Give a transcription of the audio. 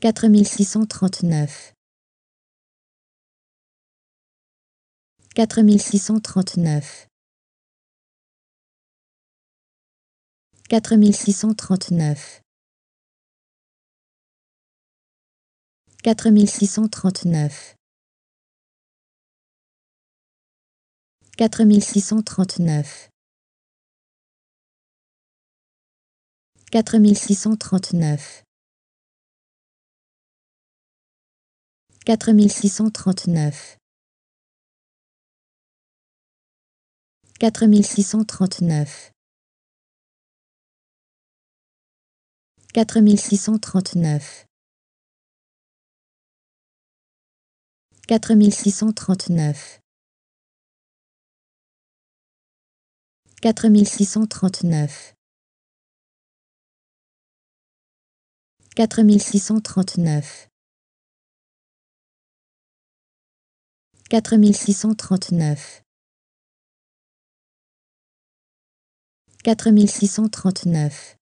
4639 4639 4639 4639 4639 4639 4639 4639 4639 4639 4639 4639 quatre mille six cent trente-neuf quatre mille six cent trente-neuf